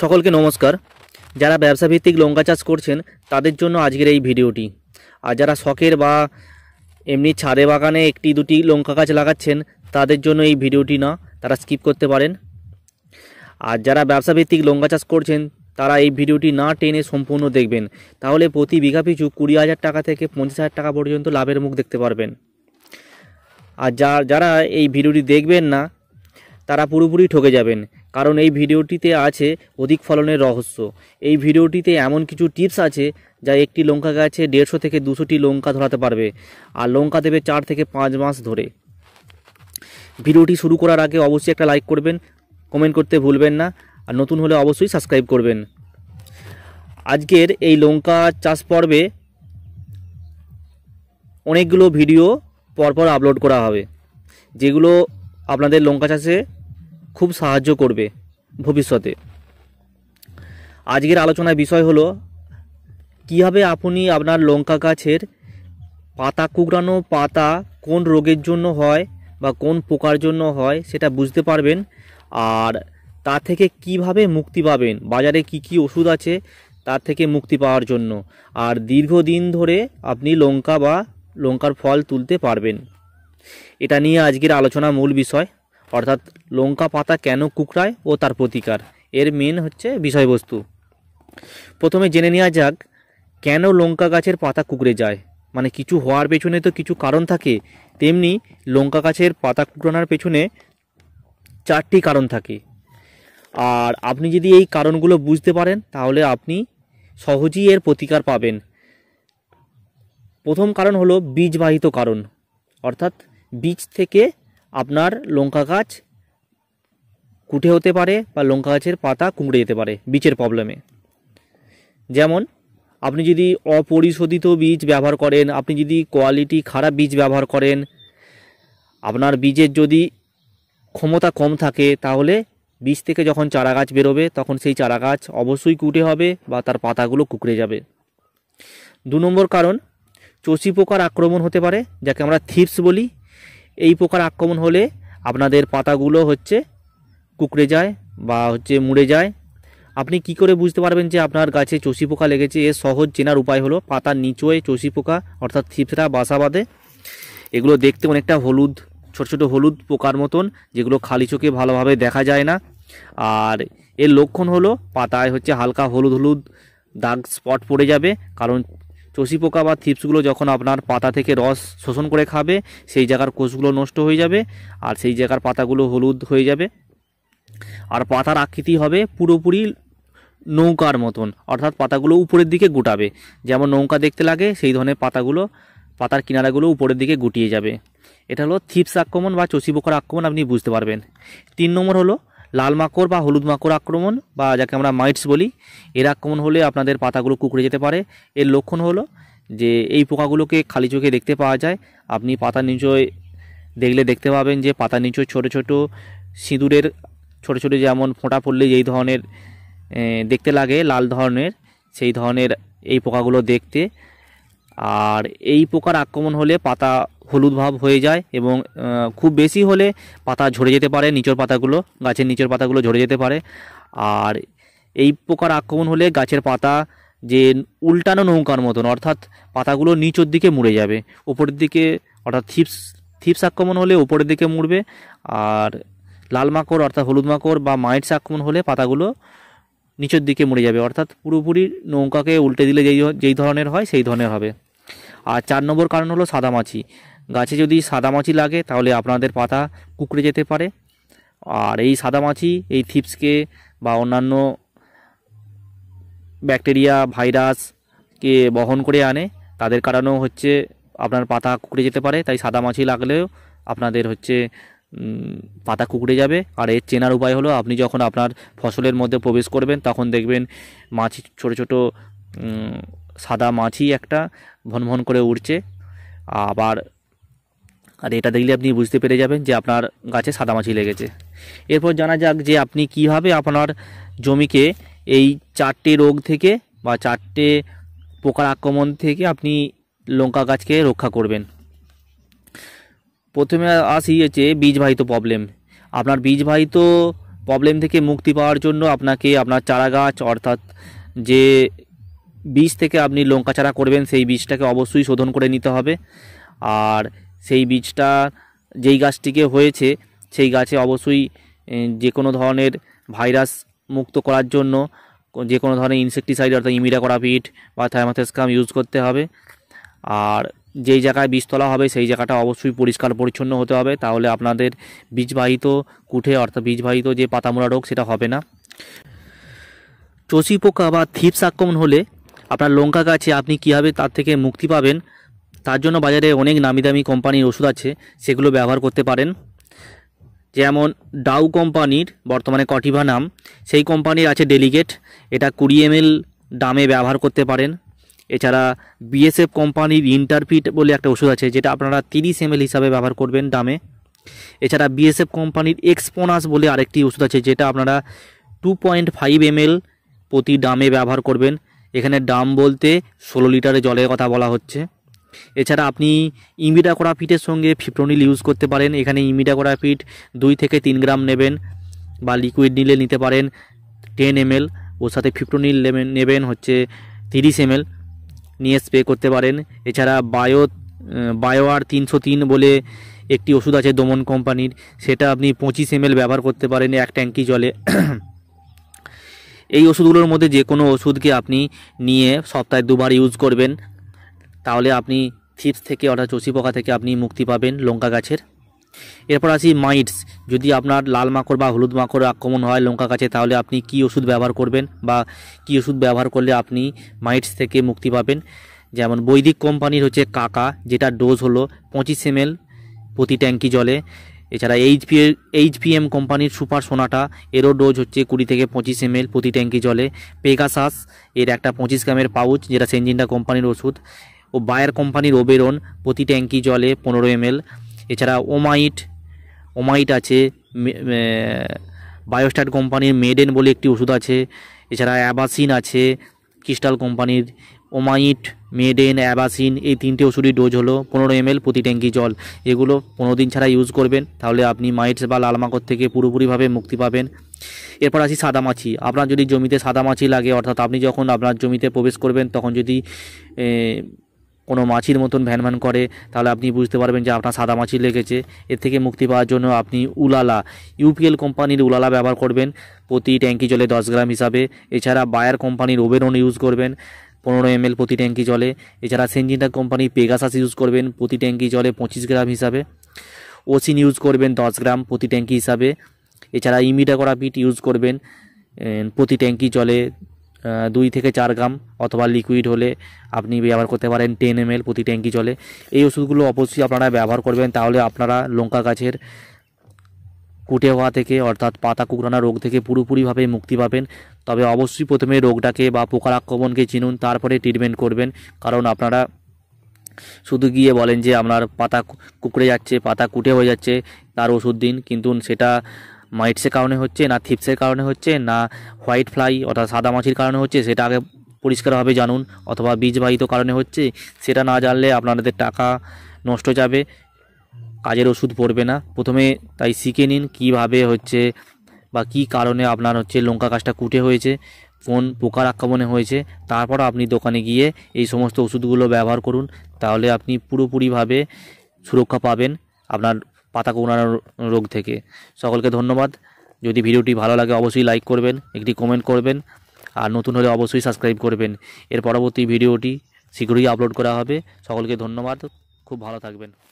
সকলকে নমস্কার যারা ব্যবসাভিত্তিক লঙ্কা চাষ করছেন তাদের জন্য আজকের এই ভিডিওটি আর যারা শখের বা এমনি ছাদে বাগানে একটি দুটি লঙ্কা গাছ লাগাচ্ছেন তাদের জন্য এই ভিডিওটি না তারা স্কিপ করতে পারেন আর যারা ব্যবসাভিত্তিক লঙ্কা চাষ করছেন তারা এই ভিডিওটি না টেনে সম্পূর্ণ দেখবেন তাহলে প্রতি বিঘা পিছু কুড়ি হাজার টাকা থেকে পঞ্চাশ হাজার টাকা পর্যন্ত লাভের মুখ দেখতে পারবেন আর যারা এই ভিডিওটি দেখবেন না তারা পুরোপুরি ঠকে যাবেন কারণ এই ভিডিওটিতে আছে অধিক ফলনের রহস্য এই ভিডিওটিতে এমন কিছু টিপস আছে যা একটি লঙ্কা গাছে দেড়শো থেকে দুশোটি লঙ্কা ধরাতে পারবে আর লঙ্কা দেবে চার থেকে পাঁচ মাস ধরে ভিডিওটি শুরু করার আগে অবশ্যই একটা লাইক করবেন কমেন্ট করতে ভুলবেন না আর নতুন হলে অবশ্যই সাবস্ক্রাইব করবেন আজকের এই লঙ্কা চাষ পর্বে অনেকগুলো ভিডিও পরপর আপলোড করা হবে যেগুলো আপনাদের লঙ্কা চাষে খুব সাহায্য করবে ভবিষ্যতে আজকের আলোচনার বিষয় হলো কীভাবে আপনি আপনার লঙ্কা গাছের পাতা কুকড়ানো পাতা কোন রোগের জন্য হয় বা কোন পোকার জন্য হয় সেটা বুঝতে পারবেন আর তা থেকে কিভাবে মুক্তি পাবেন বাজারে কি কি ওষুধ আছে তার থেকে মুক্তি পাওয়ার জন্য আর দীর্ঘদিন ধরে আপনি লঙ্কা বা লঙ্কার ফল তুলতে পারবেন এটা নিয়ে আজকের আলোচনা মূল বিষয় অর্থাৎ লঙ্কা পাতা কেন কুকরায় ও তার প্রতিকার এর মেন হচ্ছে বিষয়বস্তু প্রথমে জেনে নেওয়া যাক কেন লঙ্কা গাছের পাতা কুকড়ে যায় মানে কিছু হওয়ার পেছনে তো কিছু কারণ থাকে তেমনি লঙ্কা গাছের পাতা কুকড়ানোর পেছনে চারটি কারণ থাকে আর আপনি যদি এই কারণগুলো বুঝতে পারেন তাহলে আপনি সহজেই এর প্রতিকার পাবেন প্রথম কারণ হলো বীজবাহিত কারণ অর্থাৎ বীজ থেকে আপনার লঙ্কা গাছ কুঠে হতে পারে বা লঙ্কা গাছের পাতা কুঁকড়ে যেতে পারে বীজের প্রবলেমে যেমন আপনি যদি অপরিশোধিত বীজ ব্যবহার করেন আপনি যদি কোয়ালিটি খারাপ বীজ ব্যবহার করেন আপনার বীজের যদি ক্ষমতা কম থাকে তাহলে বীজ থেকে যখন চারা গাছ বেরোবে তখন সেই চারা গাছ অবশ্যই কুটে হবে বা তার পাতাগুলো কুকড়ে যাবে দু নম্বর কারণ চষি পোকার আক্রমণ হতে পারে যাকে আমরা থিপস বলি এই পোকার আক্রমণ হলে আপনাদের পাতাগুলো হচ্ছে কুকড়ে যায় বা হচ্ছে মুড়ে যায় আপনি কি করে বুঝতে পারবেন যে আপনার গাছে চষি পোকা লেগেছে এর সহজ চেনার উপায় হলো পাতার নিচয়ে চষি পোকা অর্থাৎ থিপসরা বাসা বাঁধে এগুলো দেখতে অনেকটা হলুদ ছোটো ছোটো হলুদ পোকার মতন যেগুলো খালি চোখে ভালোভাবে দেখা যায় না আর এর লক্ষণ হলো পাতায় হচ্ছে হালকা হলুদ হলুদ দাগ স্পট পড়ে যাবে কারণ চষি পোকা বা থিপসগুলো যখন আপনার পাতা থেকে রস শোষণ করে খাবে সেই জায়গার কোষগুলো নষ্ট হয়ে যাবে আর সেই জায়গার পাতাগুলো হলুদ হয়ে যাবে আর পাতার আকৃতি হবে পুরোপুরি নৌকার মতন অর্থাৎ পাতাগুলো উপরের দিকে গুটাবে যেমন নৌকা দেখতে লাগে সেই ধরনের পাতাগুলো পাতার কিনারাগুলো উপরের দিকে গুটিয়ে যাবে এটা হলো থিপস আক্রমণ বা চষি পোকার আক্রমণ আপনি বুঝতে পারবেন তিন নম্বর হলো লাল মাকড় বা হলুদ মাকড় আক্রমণ বা যাকে আমরা মাইটস বলি এর আক্রমণ হলে আপনাদের পাতাগুলো কুকড়ে যেতে পারে এর লক্ষণ হলো যে এই পোকাগুলোকে খালি চোখে দেখতে পাওয়া যায় আপনি পাতার নিচয় দেখলে দেখতে পাবেন যে পাতা নিচয় ছোট ছোট সিঁদুরের ছোট ছোট যেমন ফোঁটা পড়লে যেই ধরনের দেখতে লাগে লাল ধরনের সেই ধরনের এই পোকাগুলো দেখতে আর এই পোকার আক্রমণ হলে পাতা হলুদ ভাব হয়ে যায় এবং খুব বেশি হলে পাতা ঝরে যেতে পারে নিচের পাতাগুলো গাছের নিচের পাতাগুলো ঝরে যেতে পারে আর এই পোকার আক্রমণ হলে গাছের পাতা যে উল্টানো নৌকার মতন অর্থাৎ পাতাগুলো নিচের দিকে মুড়ে যাবে উপরের দিকে অর্থাৎ থিপস থিপস আক্রমণ হলে উপরের দিকে মুড়বে আর লাল মাকড় অর্থাৎ হলুদ মাকড় বা মাইটস আক্রমণ হলে পাতাগুলো নিচের দিকে মুড়ে যাবে অর্থাৎ পুরোপুরি নৌকাকে উল্টে দিলে যেই যেই ধরনের হয় সেই ধরনের হবে আর চার নম্বর কারণ হলো সাদামাছি গাছে যদি সাদামাছি লাগে তাহলে আপনাদের পাতা কুকড়ে যেতে পারে আর এই সাদামাছি এই থিপসকে বা অন্যান্য ব্যাকটেরিয়া ভাইরাসকে বহন করে আনে তাদের কারণেও হচ্ছে আপনার পাতা কুকড়ে যেতে পারে তাই সাদামাছি লাগলেও আপনাদের হচ্ছে পাতা কুকড়ে যাবে আর এর চেনার উপায় হলো আপনি যখন আপনার ফসলের মধ্যে প্রবেশ করবেন তখন দেখবেন মাছি ছোট ছোট সাদা মাছি একটা ভনভন করে উঠছে আবার আর এটা দেখলে আপনি বুঝতে পেরে যাবেন যে আপনার গাছে সাদামাছি লেগেছে এরপর জানা যাক যে আপনি কিভাবে আপনার জমিকে এই চারটে রোগ থেকে বা চারটে পোকার আক্রমণ থেকে আপনি লঙ্কা গাছকে রক্ষা করবেন প্রথমে আসি হচ্ছে বীজবাহিত প্রবলেম আপনার বীজবাহিত প্রবলেম থেকে মুক্তি পাওয়ার জন্য আপনাকে আপনার চারা গাছ অর্থাৎ যে বীজ থেকে আপনি লঙ্কা চারা করবেন সেই বীজটাকে অবশ্যই শোধন করে নিতে হবে আর সেই বীজটা যেই গাছটিকে হয়েছে সেই গাছে অবশ্যই যে কোনো ধরনের ভাইরাস মুক্ত করার জন্য যে কোনো ধরনের ইনসেকটিসাইড অর্থাৎ ইমিডাকোরাপিড বা থায়ামাথেসকাম ইউজ করতে হবে আর যেই জায়গায় বীজতলা হবে সেই জায়গাটা অবশ্যই পরিষ্কার পরিচ্ছন্ন হতে হবে তাহলে আপনাদের বীজবাহিত কুঠে অর্থাৎ বীজবাহিত যে পাতামোড়া রোগ সেটা হবে না চষি পোকা বা থিপস আক্রমণ হলে আপনার লঙ্কা গাছে আপনি কীভাবে তার থেকে মুক্তি পাবেন তার জন্য বাজারে অনেক নামি দামি কোম্পানির ওষুধ আছে সেগুলো ব্যবহার করতে পারেন যেমন ডাউ কোম্পানির বর্তমানে কটিভা নাম সেই কোম্পানির আছে ডেলিগেট এটা কুড়ি এমএল দামে ব্যবহার করতে পারেন এছাড়া বিএসএফ কোম্পানির ইন্টারফিট বলে একটা ওষুধ আছে যেটা আপনারা তিরিশ এমএল হিসাবে ব্যবহার করবেন দামে এছাড়া বিএসএফ কোম্পানির এক্সপোনাস বলে আরেকটি ওষুধ আছে যেটা আপনারা টু পয়েন্ট ফাইভ এমএল প্রতি দামে ব্যবহার করবেন এখানে দাম বলতে ষোলো লিটারে জলের কথা বলা হচ্ছে এছাড়া আপনি ইমিডা পিঠের সঙ্গে ফিপ্রোনিল ইউজ করতে পারেন এখানে ইমিডা করা পিঠ দুই থেকে তিন গ্রাম নেবেন বা লিকুইড নিলে নিতে পারেন টেন এমএল ওর সাথে ফিপ্রোনিল নেবেন হচ্ছে তিরিশ এমএল নিয়ে স্প্রে করতে পারেন এছাড়া বায়ো আর তিনশো তিন বলে একটি ওষুধ আছে দমন কোম্পানির সেটা আপনি পঁচিশ এমএল ব্যবহার করতে পারেন এক ট্যাঙ্কি জলে এই ওষুধগুলোর মধ্যে যে কোনো ওষুধকে আপনি নিয়ে সপ্তাহে দুবার ইউজ করবেন তাহলে আপনি থিপস থেকে অর্থাৎ চষি পোকা থেকে আপনি মুক্তি পাবেন লঙ্কা গাছের এরপর আসি মাইটস যদি আপনার লাল মাকড় বা হলুদ মাকড় আক্রমণ হয় লঙ্কা গাছে তাহলে আপনি কি ওষুধ ব্যবহার করবেন বা কি ওষুধ ব্যবহার করলে আপনি মাইটস থেকে মুক্তি পাবেন যেমন বৈদিক কোম্পানির হচ্ছে কাকা যেটা ডোজ হলো পঁচিশ এম প্রতি ট্যাঙ্কি জলে এছাড়া এইচপি এইচপিএম কোম্পানির সুপার সোনাটা এরও ডোজ হচ্ছে কুড়ি থেকে পঁচিশ এম প্রতি ট্যাঙ্কি জলে পেগাসাস এর একটা পঁচিশ গ্রামের পাউচ যেটা সেনজিন্ডা কোম্পানির ওষুধ ও বায়ার কোম্পানির ওবেরন প্রতি ট্যাঙ্কি জলে পনেরো এমএল এছাড়া ওমাইট ওমাইট আছে বায়োস্টার কোম্পানির মেডেন বলে একটি ওষুধ আছে এছাড়া অ্যাবাসিন আছে ক্রিস্টাল কোম্পানির ওমাইট মেডেন অ্যাবাসিন এই তিনটে ওষুধের ডোজ হলো পনেরো এমএল প্রতি ট্যাঙ্কি জল এগুলো পনেরো দিন ছাড়া ইউজ করবেন তাহলে আপনি মাইটস বা লালমাকড় থেকে পুরোপুরিভাবে মুক্তি পাবেন এরপর আসি সাদামাছি আপনার যদি জমিতে সাদামাছি লাগে অর্থাৎ আপনি যখন আপনার জমিতে প্রবেশ করবেন তখন যদি কোনো মাছির মতন ভ্যানভ্যান করে তাহলে আপনি বুঝতে পারবেন যে আপনার সাদা মাছি লেগেছে এর থেকে মুক্তি পাওয়ার জন্য আপনি উলালা ইউপিএল কোম্পানির উলালা ব্যবহার করবেন প্রতি ট্যাঙ্কি জলে দশ গ্রাম হিসাবে এছাড়া বায়ার কোম্পানির ওভেনন ইউজ করবেন পনেরো এম প্রতি ট্যাঙ্কি জলে এছাড়া সেনজিন্টা কোম্পানির পেগাসাস ইউজ করবেন প্রতি ট্যাঙ্কি জলে পঁচিশ গ্রাম হিসাবে ওসিন ইউজ করবেন দশ গ্রাম প্রতি ট্যাঙ্কি হিসাবে এছাড়া ইমিডাকোরাপিট ইউজ করবেন প্রতি ট্যাঙ্কি জলে দুই থেকে চার গ্রাম অথবা লিকুইড হলে আপনি ব্যবহার করতে পারেন টেন এম প্রতি ট্যাঙ্কি চলে এই ওষুধগুলো অবশ্যই আপনারা ব্যবহার করবেন তাহলে আপনারা লঙ্কা গাছের কুটে হওয়া থেকে অর্থাৎ পাতা কুকরানা রোগ থেকে পুরোপুরিভাবে মুক্তি পাবেন তবে অবশ্যই প্রথমে রোগটাকে বা পোকার আক্রমণকে চিনুন তারপরে ট্রিটমেন্ট করবেন কারণ আপনারা শুধু গিয়ে বলেন যে আপনার পাতা কুকড়ে যাচ্ছে পাতা কুটে হয়ে যাচ্ছে তার ওষুধ দিন কিন্তু সেটা মাইটসের কারণে হচ্ছে না থিপসের কারণে হচ্ছে না হোয়াইট ফ্লাই অর্থাৎ সাদা মাছির কারণে হচ্ছে সেটা আগে পরিষ্কারভাবে জানুন অথবা বীজবাহিত কারণে হচ্ছে সেটা না জানলে আপনাদের টাকা নষ্ট যাবে কাজের ওষুধ পড়বে না প্রথমে তাই শিখে নিন কীভাবে হচ্ছে বা কি কারণে আপনার হচ্ছে লঙ্কা গাছটা কুটে হয়েছে কোন পোকার আক্রমণে হয়েছে তারপর আপনি দোকানে গিয়ে এই সমস্ত ওষুধগুলো ব্যবহার করুন তাহলে আপনি পুরোপুরিভাবে সুরক্ষা পাবেন আপনার পাতা কোঁড়ানো রোগ থেকে সকলকে ধন্যবাদ যদি ভিডিওটি ভালো লাগে অবশ্যই লাইক করবেন একটি কমেন্ট করবেন আর নতুন হলে অবশ্যই সাবস্ক্রাইব করবেন এর পরবর্তী ভিডিওটি শীঘ্রই আপলোড করা হবে সকলকে ধন্যবাদ খুব ভালো থাকবেন